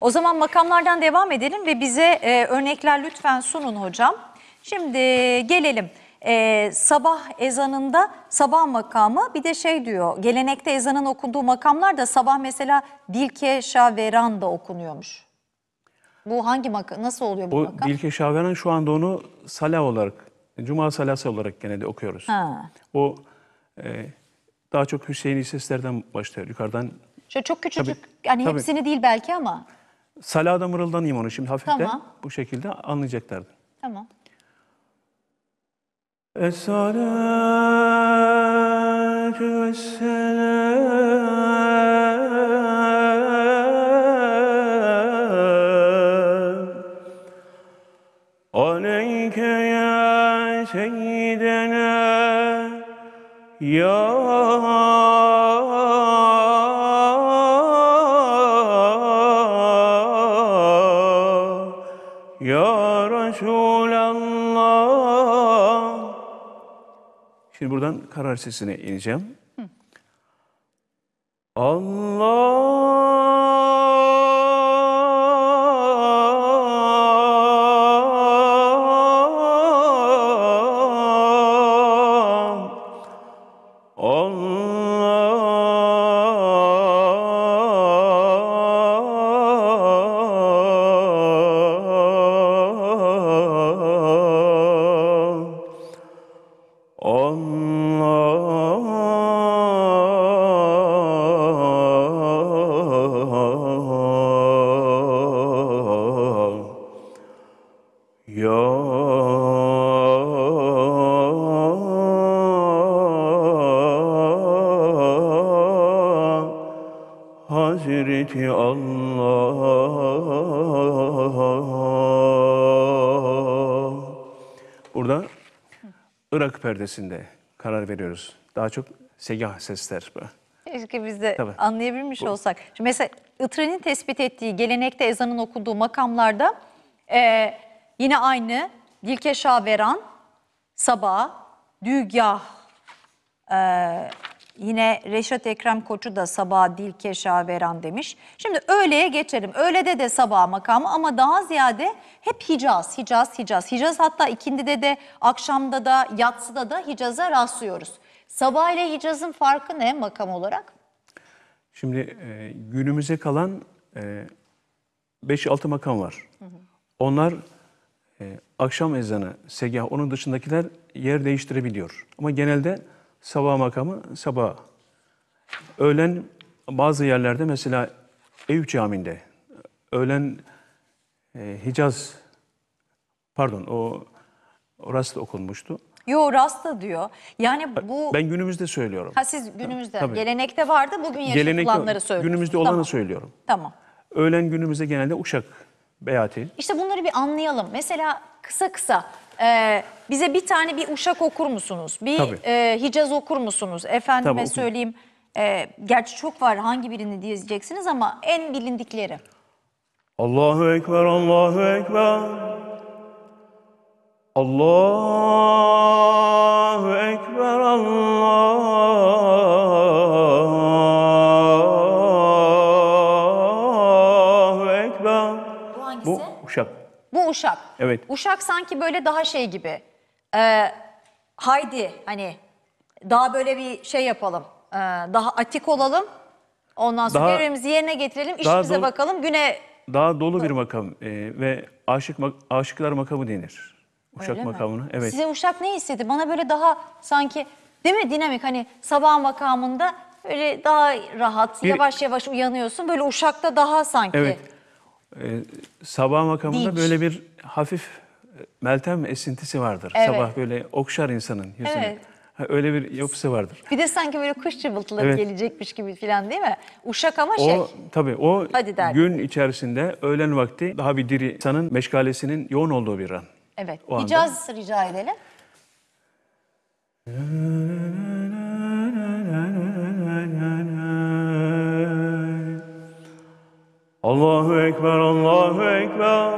O zaman makamlardan devam edelim ve bize e, örnekler lütfen sunun hocam. Şimdi gelelim. E, sabah ezanında sabah makamı bir de şey diyor. Gelenekte ezanın okunduğu makamlar da sabah mesela Dilke Şaveran da okunuyormuş. Bu hangi makam? Nasıl oluyor bu O makam? Dilke Şaveran şu anda onu sala olarak, cuma salası olarak genelde okuyoruz. Ha. O e, daha çok Hüseyin'i seslerden başlıyor. Yukarıdan Şöyle çok küçücük. Tabii, yani tabii. hepsini değil belki ama. Salada mırıldanayım onu şimdi hafiften. Tamam. Bu şekilde anlayacaklardı. Tamam. es vesselam aleyke ya seyyidena ya Resulallah. Şimdi buradan karar sesine ineceğim. Hı. Allah ki Allah. Burada Irak perdesinde karar veriyoruz. Daha çok segah sesler. Keşke biz de Tabii. anlayabilmiş Bu. olsak. Şimdi mesela Itri'nin tespit ettiği gelenekte ezanın okunduğu makamlarda e, yine aynı Dilkeşa Veran, Sabah, Dügah, e, Yine Reşat Ekrem Koç'u da sabah Dilke veran demiş. Şimdi öğleye geçelim. Öğlede de sabah makamı ama daha ziyade hep Hicaz, Hicaz, Hicaz. Hicaz hatta ikindide de akşamda da yatsıda da Hicaz'a rastlıyoruz. Sabah ile Hicaz'ın farkı ne makam olarak? Şimdi e, günümüze kalan 5-6 e, makam var. Hı hı. Onlar e, akşam ezanı, segah onun dışındakiler yer değiştirebiliyor. Ama genelde Sabah makamı sabah. Öğlen bazı yerlerde mesela Eyüp Camii'nde öğlen e, Hicaz pardon o rast okunmuştu. Yo rast da diyor. Yani bu... Ben günümüzde söylüyorum. Ha siz günümüzde. Tabii. Gelenekte vardı bugün yaşatılanları söylüyorsunuz. Günümüzde olanı tamam. söylüyorum. Tamam. Öğlen günümüzde genelde uşak, beyati. İşte bunları bir anlayalım. Mesela kısa kısa ee, bize bir tane bir Uşak okur musunuz? Bir e, Hicaz okur musunuz? Efendime Tamam, okuyun. söyleyeyim. e, gerçi çok var hangi birini diyeceksiniz ama en bilindikleri. Allahu Ekber, Allahu Ekber. Allahu Ekber, Allahu Ekber. Bu hangisi? Bu Uşak. Bu Uşak. Evet. Uşak sanki böyle daha şey gibi. E, haydi hani daha böyle bir şey yapalım. E, daha atik olalım. Ondan sonra Daha- görevimizi yerine getirelim. İşimize dolu- bakalım. Güne Daha dolu bir makam e, ve aşık aşıklar makamı denir. Uşak Öyle mi? Evet. Size uşak ne hissetti? Bana böyle daha sanki değil mi dinamik hani sabah makamında böyle daha rahat, Bir- yavaş yavaş uyanıyorsun. Böyle uşakta daha sanki. Evet. Ee, sabah makamında Dinç. böyle bir hafif e, Meltem esintisi vardır. Evet. Sabah böyle okşar insanın yüzünü. Evet. öyle bir yapısı vardır. Bir de sanki böyle kuş cıvıltıları evet. gelecekmiş gibi falan değil mi? Uşak ama o, şey. Tabii o Hadi derdi. gün içerisinde öğlen vakti daha bir diri insanın meşgalesinin yoğun olduğu bir an. Evet. O İcaz rica edelim. Allahu Ekber, Allahu Ekber.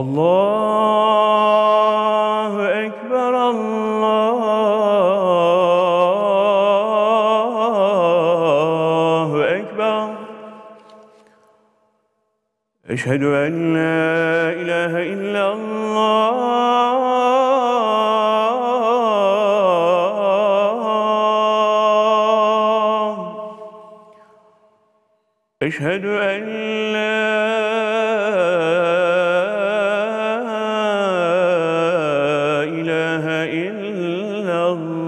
Allahu Ekber, Allahu Ekber. Eşhedü en la ilahe illallah. أشهد أن لا إله إلا الله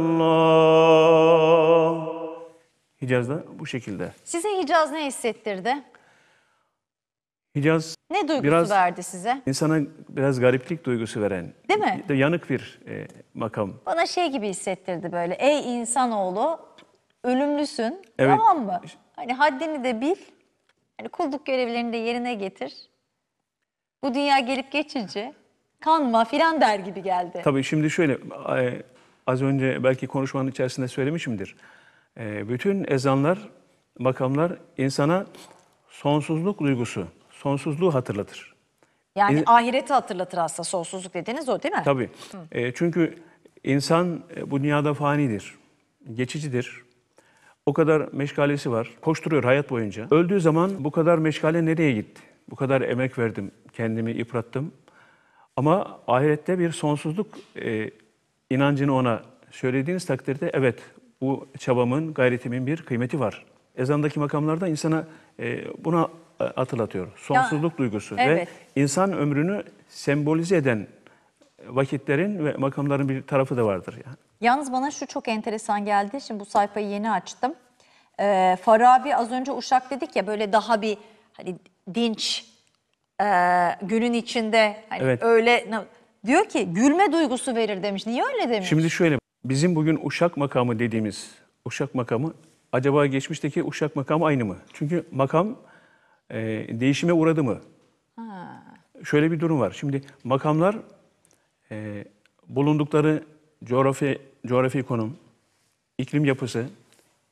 Hicaz'da bu şekilde. Size Hicaz ne hissettirdi? Hicaz ne duygusu biraz verdi size? İnsana biraz gariplik duygusu veren. Değil mi? Yanık bir e, makam. Bana şey gibi hissettirdi böyle. Ey insanoğlu ölümlüsün evet. tamam mı? Hani haddini de bil. Yani kulluk görevlerini de yerine getir. Bu dünya gelip geçici. Kanma filan der gibi geldi. Tabii şimdi şöyle e, az önce belki konuşmanın içerisinde söylemişimdir. E, bütün ezanlar, makamlar insana sonsuzluk duygusu, sonsuzluğu hatırlatır. Yani e, ahireti hatırlatır aslında sonsuzluk dediğiniz o değil mi? Tabii. Hı. çünkü insan bu dünyada fanidir, geçicidir. O kadar meşgalesi var. Koşturuyor hayat boyunca. Öldüğü zaman bu kadar meşgale nereye gitti? Bu kadar emek verdim, kendimi yıprattım. Ama ahirette bir sonsuzluk e, inancını ona söylediğiniz takdirde evet bu çabamın, gayretimin bir kıymeti var. Ezandaki makamlarda insana e, buna e, hatırlatıyor. Sonsuzluk ya, duygusu evet. ve insan ömrünü sembolize eden vakitlerin ve makamların bir tarafı da vardır yani. Yalnız bana şu çok enteresan geldi. Şimdi bu sayfayı yeni açtım. Ee, Farabi az önce Uşak dedik ya böyle daha bir hani dinç e, günün içinde hani evet. öyle diyor ki gülme duygusu verir demiş. Niye öyle demiş? Şimdi şöyle bizim bugün Uşak makamı dediğimiz Uşak makamı acaba geçmişteki Uşak makamı aynı mı? Çünkü makam e, değişime uğradı mı? Ha. Şöyle bir durum var. Şimdi makamlar e, bulundukları coğrafi, coğrafi konum, iklim yapısı,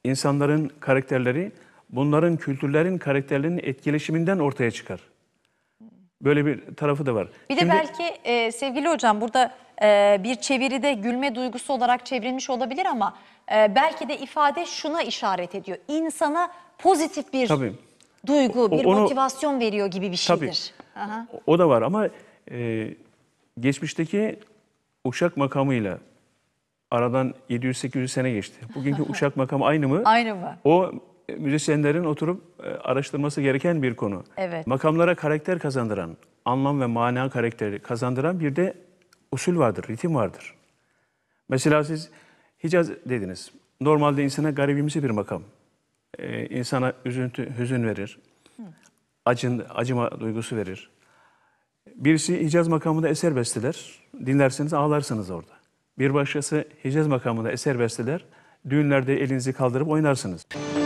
insanların karakterleri bunların kültürlerin karakterlerinin etkileşiminden ortaya çıkar. Böyle bir tarafı da var. Bir Şimdi, de belki e, sevgili hocam burada e, bir çeviride gülme duygusu olarak çevrilmiş olabilir ama e, belki de ifade şuna işaret ediyor. İnsana pozitif bir tabii, duygu, bir onu, motivasyon veriyor gibi bir şeydir. Tabii, Aha. O da var ama e, geçmişteki Uşak makamıyla aradan 700-800 sene geçti. Bugünkü Uşak makamı aynı mı? Aynı mı? O e, müzisyenlerin oturup e, araştırması gereken bir konu. Evet. Makamlara karakter kazandıran, anlam ve mana karakteri kazandıran bir de usul vardır, ritim vardır. Mesela siz Hicaz dediniz. Normalde insana garibimsi bir makam. Ee, insana üzüntü, hüzün verir. Acın, acıma duygusu verir. Birisi Hicaz makamında eser besteler. Dinlerseniz ağlarsınız orada. Bir başkası Hicaz makamında eser besteler. Düğünlerde elinizi kaldırıp oynarsınız.